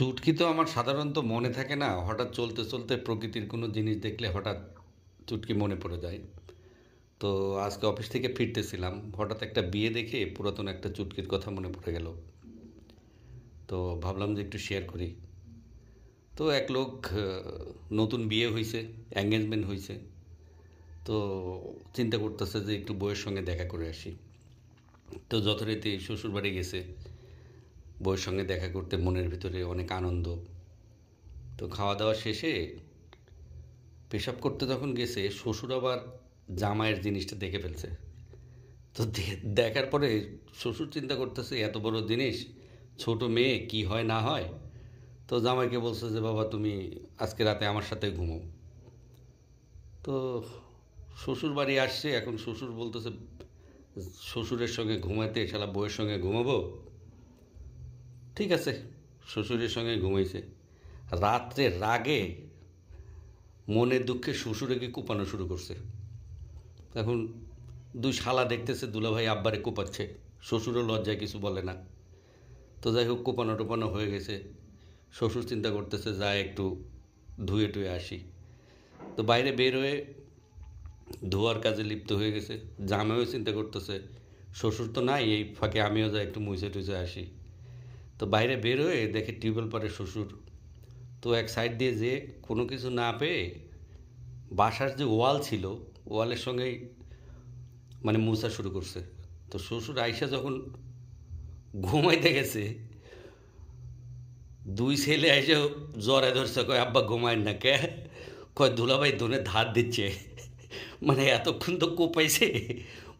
চুটকি তো আমার সাধারণত মনে থাকে না হঠাৎ চলতে চলতে প্রকৃতির কোনো জিনিস দেখলে হঠাৎ চুটকি মনে পড়ে যায় তো আজকে অফিস থেকে ফিরতেছিলাম হঠাৎ একটা বিয়ে দেখে পুরাতন একটা চুটকির কথা মনে পড়ে গেল তো ভাবলাম যে একটু শেয়ার করি তো এক লোক নতুন বিয়ে হয়েছে এঙ্গেজমেন্ট হয়েছে তো চিন্তা করতেছে যে একটু বইয়ের সঙ্গে দেখা করে আসি তো যথারীতি শ্বশুরবাড়ি গেছে বউয়ের সঙ্গে দেখা করতে মনের ভিতরে অনেক আনন্দ তো খাওয়া দাওয়া শেষে পেশাব করতে যখন গেছে শ্বশুর আবার জামাইয়ের জিনিসটা দেখে ফেলছে তো দেখার পরে শ্বশুর চিন্তা করতেছে এত বড় জিনিস ছোট মেয়ে কি হয় না হয় তো জামাইকে বলছে যে বাবা তুমি আজকে রাতে আমার সাথে ঘুমো তো শ্বশুর বাড়ি আসছে এখন শ্বশুর বলতেছে শ্বশুরের সঙ্গে ঘুমাতে শালা বউয়ের সঙ্গে ঘুমাবো ঠিক আছে শ্বশুরের সঙ্গে ঘুমাইছে রাত্রে রাগে মনে দুঃখে শ্বশুরেকে কোপানো শুরু করছে এখন দুই শালা দেখতেছে দুলাভাই আব্বারে কোপাচ্ছে শ্বশুরও লজ্জায় কিছু বলে না তো যাই হোক কোপানো টোপানো হয়ে গেছে শ্বশুর চিন্তা করতেছে যায় একটু ধুয়ে টুয়ে আসি তো বাইরে বের হয়ে ধোয়ার কাজে লিপ্ত হয়ে গেছে জামেও চিন্তা করতেছে শ্বশুর তো নাই এই ফাঁকে আমিও যাই একটু মুছে টুছে আসি তো বাইরে বের হয়ে দেখে টিউবওয়েল পরে শ্বশুর তো এক সাইড দিয়ে যে কোনো কিছু না পেয়ে বাসার যে ওয়াল ছিল ওয়ালের সঙ্গেই মানে মূসা শুরু করছে তো শ্বশুর আইসা যখন ঘুমাইতে গেছে দুই ছেলে এসে জ্বরে ধরছে কয় আব্বা ঘুমায় না কে কয় দুলাভাই ধনে ধার দিচ্ছে মানে এতক্ষণ তো কোপাইছে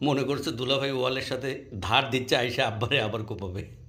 মনে করছে দুলাভাই ওয়ালের সাথে ধার দিচ্ছে আইসা আব্বারে আবার কোপাবে